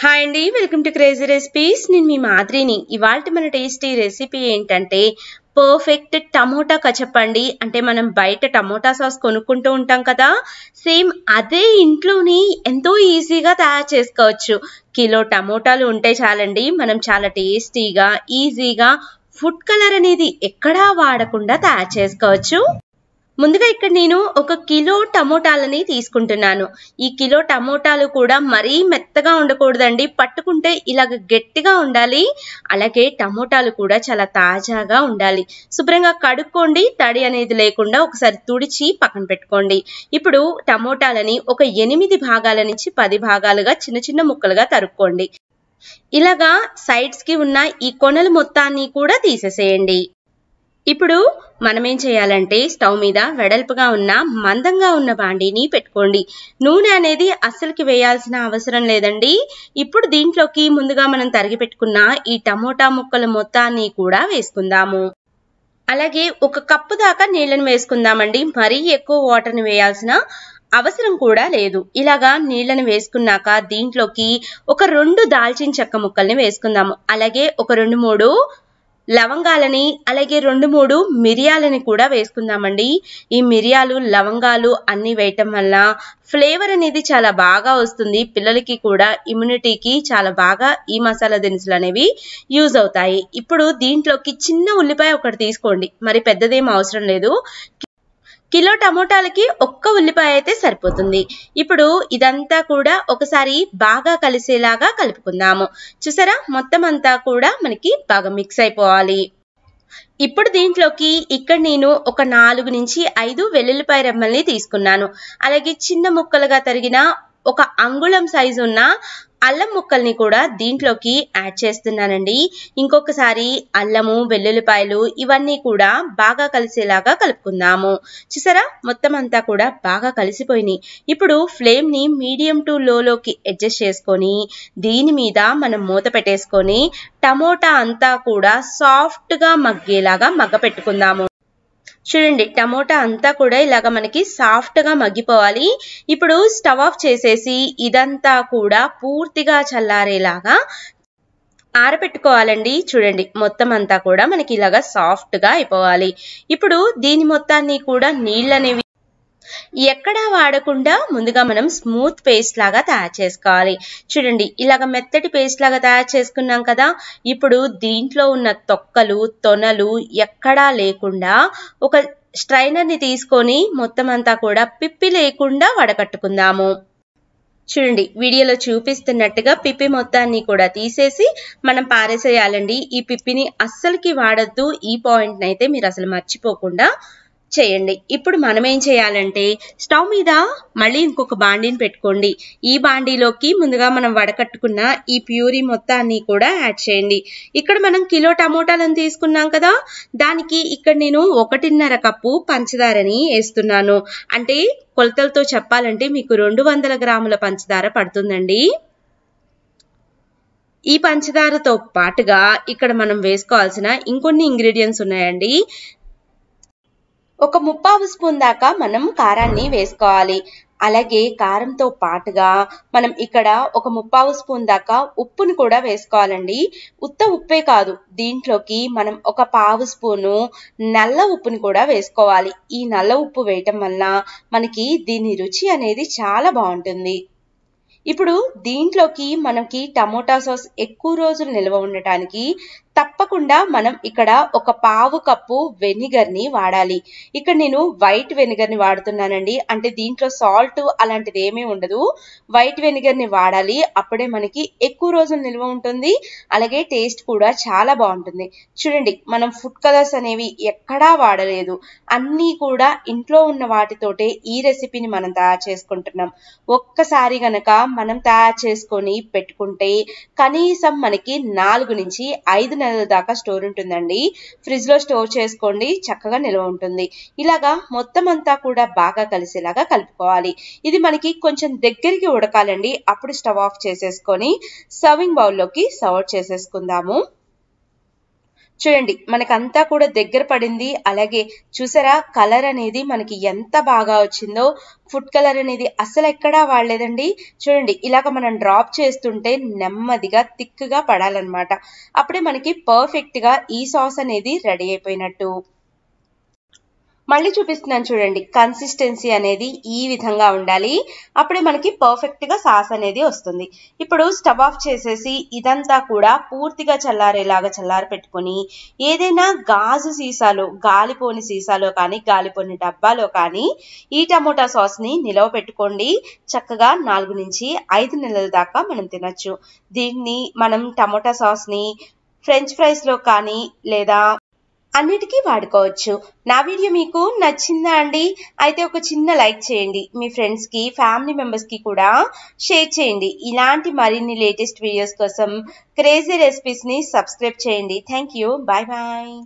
hi అండి welcome to crazy recipes నేను మీ మాదిరిని ఇవాళ మన టేస్టీ రెసిపీ ఏంటంటే పర్ఫెక్ట్ టమోటా కచప్పండి అంటే మనం బయట టమోటా సాస్ కొనుక్కుంటూ ఉంటాం కదా సేమ్ అదే ఇంట్లోని ఎంతో ఈజీగా తయారు చేసుకోవచ్చు కిలో టమోటాలు ఉంటే చాలండి మనం చాలా టేస్టీగా ఈజీగా ఫుడ్ కలర్ అనేది ఎక్కడా వాడకుండా తయారు చేసుకోవచ్చు ముందుగా ఇక్కడ నేను ఒక కిలో టమోటాలని తీసుకుంటున్నాను ఈ కిలో టమోటాలు కూడా మరీ మెత్తగా ఉండకూడదండి పట్టుకుంటే ఇలాగ గట్టిగా ఉండాలి అలాగే టమోటాలు కూడా చాలా తాజాగా ఉండాలి శుభ్రంగా కడుక్కోండి తడి అనేది లేకుండా ఒకసారి తుడిచి పక్కన పెట్టుకోండి ఇప్పుడు టమోటాలని ఒక ఎనిమిది భాగాల నుంచి పది భాగాలుగా చిన్న చిన్న ముక్కలుగా తరుక్కోండి ఇలాగా సైడ్స్ కి ఉన్న ఈ కొనలు మొత్తాన్ని కూడా తీసేసేయండి ఇప్పుడు మనం ఏం చేయాలంటే స్టవ్ మీద వెడల్పుగా ఉన్న మందంగా ఉన్న బాండీని పెట్టుకోండి నూనె అనేది అస్సలుకి వేయాల్సిన అవసరం లేదండి ఇప్పుడు దీంట్లోకి ముందుగా మనం తరిగి పెట్టుకున్న ఈ టమోటా ముక్కల మొత్తాన్ని కూడా వేసుకుందాము అలాగే ఒక కప్పు దాకా నీళ్ళని వేసుకుందామండి మరీ ఎక్కువ వాటర్ని వేయాల్సిన అవసరం కూడా లేదు ఇలాగా నీళ్ళని వేసుకున్నాక దీంట్లోకి ఒక రెండు దాల్చిన చెక్క ముక్కల్ని వేసుకుందాము అలాగే ఒక రెండు మూడు లవంగాలని అలాగే రెండు మూడు మిరియాలని కూడా వేసుకుందామండి ఈ మిరియాలు లవంగాలు అన్ని వేయటం వల్ల ఫ్లేవర్ అనేది చాలా బాగా వస్తుంది పిల్లలకి కూడా ఇమ్యూనిటీకి చాలా బాగా ఈ మసాలా దినుసులు అనేవి యూజ్ అవుతాయి ఇప్పుడు దీంట్లోకి చిన్న ఉల్లిపాయ ఒకటి తీసుకోండి మరి పెద్దదేం అవసరం లేదు కిలో టమోటాలకి ఒక్క ఉల్లిపాయ అయితే సరిపోతుంది ఇప్పుడు ఇదంతా కూడా ఒకసారి బాగా కలిసేలాగా కలుపుకుందాము చూసారా మొత్తం అంతా కూడా మనకి బాగా మిక్స్ అయిపోవాలి ఇప్పుడు దీంట్లోకి ఇక్కడ నేను ఒక నాలుగు నుంచి ఐదు వెల్లుల్లిపాయ రెమ్మల్ని తీసుకున్నాను అలాగే చిన్న ముక్కలుగా తరిగిన ఒక అంగుళం సైజు ఉన్న అల్లం ముక్కల్ని కూడా దీంట్లోకి యాడ్ చేస్తున్నానండి ఇంకొకసారి అల్లము వెల్లుల్లిపాయలు ఇవన్నీ కూడా బాగా కలిసేలాగా కలుపుకుందాము చూసారా మొత్తం అంతా కూడా బాగా కలిసిపోయినాయి ఇప్పుడు ఫ్లేమ్ని మీడియం టు లోలోకి అడ్జస్ట్ చేసుకొని దీని మీద మనం మూత పెట్టేసుకొని టమోటా అంతా కూడా సాఫ్ట్గా మగ్గేలాగా మగ్గ పెట్టుకుందాము చూడండి టమోటా అంతా కూడా ఇలాగ మనకి సాఫ్ట్ గా మగ్గిపోవాలి ఇప్పుడు స్టవ్ ఆఫ్ చేసేసి ఇదంతా కూడా పూర్తిగా చల్లారేలాగా ఆరబెట్టుకోవాలండి చూడండి మొత్తం అంతా కూడా మనకి ఇలాగా గా అయిపోవాలి ఇప్పుడు దీని మొత్తాన్ని కూడా నీళ్ళు ఎక్కడా వాడకుండా ముందుగా మనం స్మూత్ పేస్ట్ లాగా తయారు చేసుకోవాలి చూడండి ఇలాగ మెత్తటి పేస్ట్ లాగా తయారు చేసుకున్నాం కదా ఇప్పుడు దీంట్లో ఉన్న తొక్కలు తొనలు ఎక్కడా లేకుండా ఒక స్ట్రైనర్ని తీసుకొని మొత్తం అంతా కూడా పిప్పి లేకుండా వడకట్టుకుందాము చూడండి వీడియోలో చూపిస్తున్నట్టుగా పిప్పి మొత్తాన్ని కూడా తీసేసి మనం పారేసేయాలండి ఈ పిప్పిని అస్సలకి వాడద్దు ఈ పాయింట్ని అయితే మీరు అసలు మర్చిపోకుండా చేయండి ఇప్పుడు మనం ఏం చేయాలంటే స్టవ్ మీద మళ్ళీ ఇంకొక బాండీని పెట్టుకోండి ఈ బాండీలోకి ముందుగా మనం వడకట్టుకున్న ఈ ప్యూరీ మొత్తాన్ని కూడా యాడ్ చేయండి ఇక్కడ మనం కిలో టమోటాలను తీసుకున్నాం కదా దానికి ఇక్కడ నేను ఒకటిన్నర కప్పు పంచదారని వేస్తున్నాను అంటే కొలతలతో చెప్పాలంటే మీకు రెండు వందల గ్రాముల పంచదార పడుతుందండి ఈ పంచదారతో పాటుగా ఇక్కడ మనం వేసుకోవాల్సిన ఇంకొన్ని ఇంగ్రీడియంట్స్ ఉన్నాయండి ఒక ముప్పావు స్పూన్ దాకా మనం కారాన్ని వేసుకోవాలి అలాగే కారంతో పాటుగా మనం ఇక్కడ ఒక ముప్పావు స్పూన్ దాకా ఉప్పును కూడా వేసుకోవాలండి ఉత్త ఉప్పే కాదు దీంట్లోకి మనం ఒక పావు స్పూను నల్ల ఉప్పును కూడా వేసుకోవాలి ఈ నల్ల ఉప్పు వేయటం వల్ల మనకి దీని రుచి అనేది చాలా బాగుంటుంది ఇప్పుడు దీంట్లోకి మనకి టమోటా సాస్ ఎక్కువ రోజులు నిల్వ ఉండటానికి తప్పకుండా మనం ఇక్కడ ఒక పావు కప్పు వెనిగర్ ని వాడాలి ఇక్కడ నేను వైట్ వెనిగర్ ని వాడుతున్నానండి అంటే దీంట్లో సాల్ట్ అలాంటిది ఏమీ ఉండదు వైట్ వెనిగర్ ని వాడాలి అప్పుడే మనకి ఎక్కువ రోజులు నిల్వ ఉంటుంది అలాగే టేస్ట్ కూడా చాలా బాగుంటుంది చూడండి మనం ఫుడ్ కలర్స్ అనేవి ఎక్కడా వాడలేదు అన్నీ కూడా ఇంట్లో ఉన్న వాటితోటే ఈ రెసిపీని మనం తయారు చేసుకుంటున్నాం ఒక్కసారి గనక మనం తయారు చేసుకొని పెట్టుకుంటే కనీసం మనకి నాలుగు నుంచి ఐదు నెలల దాకా స్టోర్ ఉంటుందండి ఫ్రిడ్జ్ లో స్టోర్ చేసుకోండి చక్కగా నిల్వ ఉంటుంది ఇలాగా మొత్తం అంతా కూడా బాగా కలిసేలాగా కలుపుకోవాలి ఇది మనకి కొంచెం దగ్గరికి ఉడకాలండి అప్పుడు స్టవ్ ఆఫ్ చేసేసుకొని సర్వింగ్ బౌల్లోకి సర్వ్ చేసేసుకుందాము చూడండి మనకంతా కూడా దగ్గర పడింది అలాగే చూసారా కలర్ అనేది మనకి ఎంత బాగా వచ్చిందో ఫుడ్ కలర్ అనేది అసలు ఎక్కడా వాడలేదండి చూడండి ఇలాగ మనం డ్రాప్ చేస్తుంటే నెమ్మదిగా థిక్గా పడాలన్నమాట అప్పుడే మనకి పర్ఫెక్ట్గా ఈ సాస్ అనేది రెడీ అయిపోయినట్టు మళ్ళీ చూపిస్తున్నాను చూడండి కన్సిస్టెన్సీ అనేది ఈ విధంగా ఉండాలి అప్పుడే మనకి పర్ఫెక్ట్గా సాస్ అనేది వస్తుంది ఇప్పుడు స్టవ్ ఆఫ్ చేసేసి ఇదంతా కూడా పూర్తిగా చల్లారేలాగా చల్లారి పెట్టుకొని ఏదైనా గాజు సీసాలో గాలిపోని సీసాలో కానీ గాలిపోని డబ్బాలో కానీ ఈ టమోటా సాస్ని నిలవ పెట్టుకోండి చక్కగా నాలుగు నుంచి ఐదు నెలల దాకా మనం తినచ్చు దీన్ని మనం టమోటా సాస్ని ఫ్రెంచ్ ఫ్రైస్లో కానీ లేదా అన్నిటికీ వాడుకోవచ్చు నా వీడియో మీకు నచ్చిందా అండి అయితే ఒక చిన్న లైక్ చేయండి మీ ఫ్రెండ్స్కి ఫ్యామిలీ మెంబర్స్కి కూడా షేర్ చేయండి ఇలాంటి మరిన్ని లేటెస్ట్ వీడియోస్ కోసం క్రేజీ రెసిపీస్ని సబ్స్క్రైబ్ చేయండి థ్యాంక్ యూ బాయ్ బాయ్